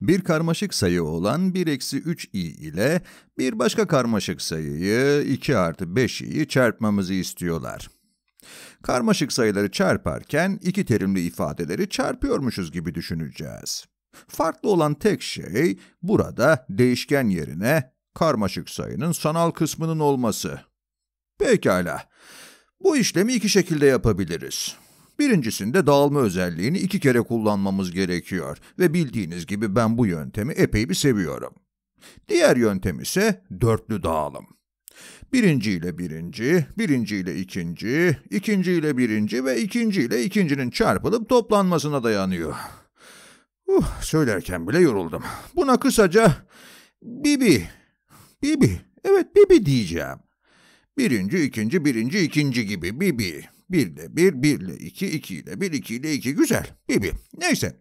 Bir karmaşık sayı olan 1 eksi 3i ile bir başka karmaşık sayıyı 2 artı 5i'yi çarpmamızı istiyorlar. Karmaşık sayıları çarparken iki terimli ifadeleri çarpıyormuşuz gibi düşüneceğiz. Farklı olan tek şey burada değişken yerine karmaşık sayının sanal kısmının olması. Pekala, bu işlemi iki şekilde yapabiliriz. Birincisinde dağılma özelliğini iki kere kullanmamız gerekiyor ve bildiğiniz gibi ben bu yöntemi epey bir seviyorum. Diğer yöntem ise dörtlü dağılım. Birinci ile birinci, birinci ile ikinci, ikinci ile birinci ve ikinci ile ikincinin çarpılıp toplanmasına dayanıyor. Uh, söylerken bile yoruldum. Buna kısaca Bibi, Bibi, evet Bibi diyeceğim. Birinci, ikinci, birinci, ikinci gibi Bibi. 1 ile 1, 1 ile 2, 2 ile 1, 2 ile 2 güzel gibi. Neyse.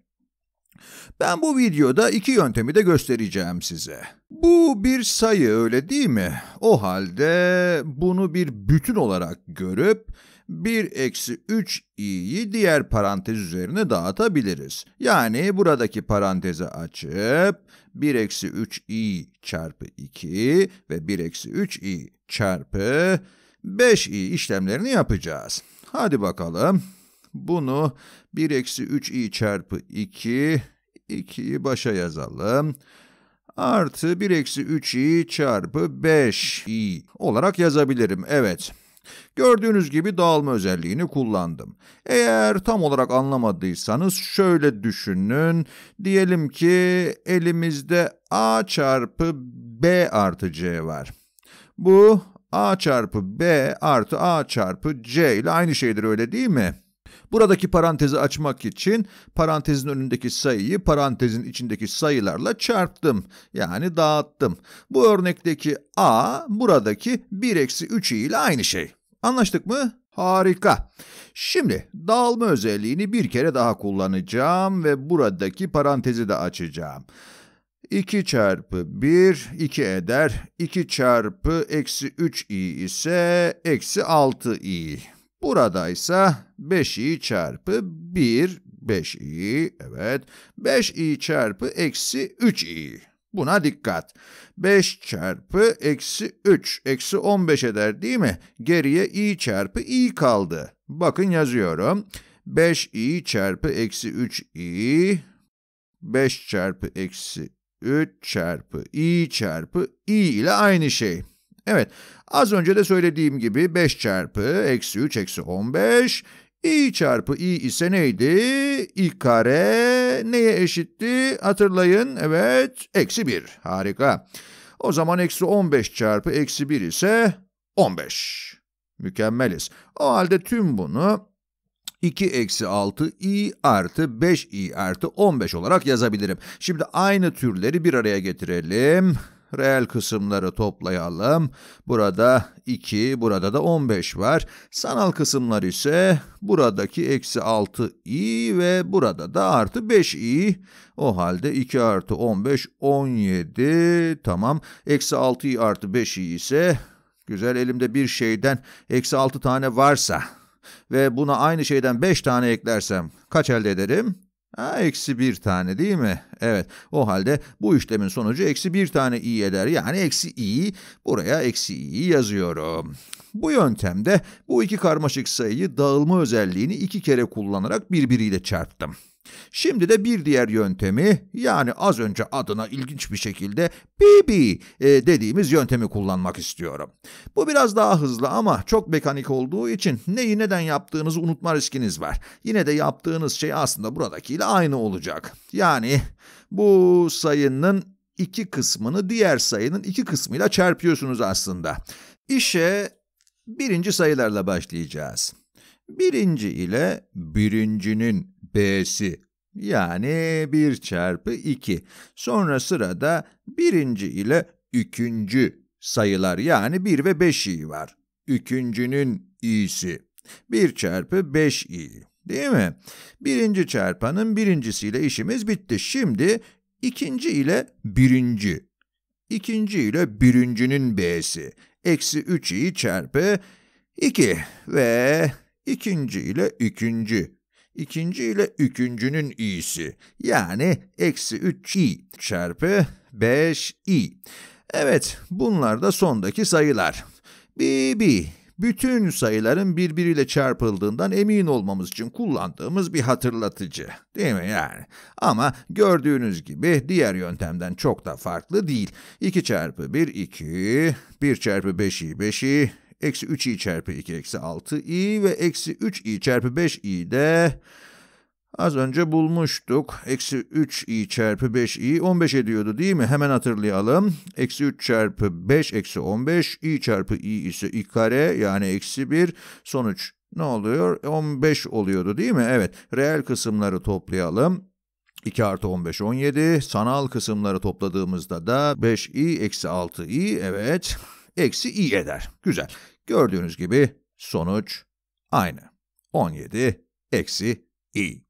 Ben bu videoda iki yöntemi de göstereceğim size. Bu bir sayı öyle değil mi? O halde bunu bir bütün olarak görüp 1 eksi 3 i'yi diğer parantez üzerine dağıtabiliriz. Yani buradaki parantezi açıp 1 eksi 3 i çarpı 2 ve 1 eksi 3 i çarpı 5i işlemlerini yapacağız. Hadi bakalım. Bunu 1 eksi 3i çarpı 2, 2'yi başa yazalım. Artı 1 eksi 3i çarpı 5i olarak yazabilirim. Evet. Gördüğünüz gibi dağılma özelliğini kullandım. Eğer tam olarak anlamadıysanız şöyle düşünün. Diyelim ki elimizde a çarpı b artı c var. Bu A çarpı B artı A çarpı C ile aynı şeydir öyle değil mi? Buradaki parantezi açmak için parantezin önündeki sayıyı parantezin içindeki sayılarla çarptım. Yani dağıttım. Bu örnekteki A buradaki 1 eksi 3 ile aynı şey. Anlaştık mı? Harika. Şimdi dağılma özelliğini bir kere daha kullanacağım ve buradaki parantezi de açacağım. 2 çarpı 1, 2 eder. 2 çarpı eksi 3i ise eksi 6i. Burada ise 5i çarpı 1, 5i, evet. 5i çarpı eksi 3i. Buna dikkat. 5 çarpı eksi 3, eksi 15 eder değil mi? Geriye i çarpı i kaldı. Bakın yazıyorum. 5i çarpı eksi 3i, 5 çarpı eksi 3 çarpı i çarpı i ile aynı şey. Evet, az önce de söylediğim gibi 5 çarpı eksi 3 eksi 15, i çarpı i ise neydi? i kare neye eşitti? Hatırlayın, evet, eksi 1. Harika. O zaman eksi 15 çarpı eksi 1 ise 15. Mükemmeliz. O halde tüm bunu 2 eksi 6 i artı 5 i artı 15 olarak yazabilirim. Şimdi aynı türleri bir araya getirelim. Reel kısımları toplayalım. Burada 2, burada da 15 var. Sanal kısımlar ise buradaki eksi 6i ve burada da artı 5i. O halde 2 artı 15, 17. Tamam. Eksi 6i artı 5i ise güzel elimde bir şeyden eksi 6 tane varsa ve buna aynı şeyden 5 tane eklersem kaç elde ederim? Ha, eksi 1 tane değil mi? Evet o halde bu işlemin sonucu eksi 1 tane i eder. Yani eksi i buraya eksi i yazıyorum. Bu yöntemde bu iki karmaşık sayıyı dağılma özelliğini iki kere kullanarak birbiriyle çarptım. Şimdi de bir diğer yöntemi yani az önce adına ilginç bir şekilde BB e, dediğimiz yöntemi kullanmak istiyorum. Bu biraz daha hızlı ama çok mekanik olduğu için neyi neden yaptığınızı unutma riskiniz var. Yine de yaptığınız şey aslında buradakiyle aynı olacak. Yani bu sayının iki kısmını diğer sayının iki kısmıyla çarpıyorsunuz aslında. İşe birinci sayılarla başlayacağız. Birinci ile birincinin BS'i yani 1 çarpı 2. Sonra sırada birinci ile ikinci sayılar yani 1 ve 5 i var. Üçüncünün i'si. 1 çarpı 5 i. Değil mi? Birinci çarpanın birincisiyle işimiz bitti. Şimdi ikinci ile birinci. İkinci ile birincinin b'si. Eksi 3 i çarpı 2 ve ikinci ile ikinci ikinci ile üçüncünün i'si yani eksi 3i çarpı 5i. Evet bunlar da sondaki sayılar. BB bütün sayıların birbiriyle çarpıldığından emin olmamız için kullandığımız bir hatırlatıcı. Değil mi yani? Ama gördüğünüz gibi diğer yöntemden çok da farklı değil. 2 çarpı 1, 2, 1 çarpı 5'i, 5'i, Eksi 3i çarpı 2 eksi 6i ve eksi 3i çarpı 5i de az önce bulmuştuk. Eksi 3i çarpı 5i 15 ediyordu değil mi? Hemen hatırlayalım. Eksi 3 çarpı 5 eksi 15 i çarpı i ise i kare yani eksi 1 sonuç ne oluyor? 15 oluyordu değil mi? Evet. Reel kısımları toplayalım. 2 artı 15 17. Sanal kısımları topladığımızda da 5i eksi 6i evet eksi i eder. Güzel. Gördüğünüz gibi sonuç aynı. 17 eksi i.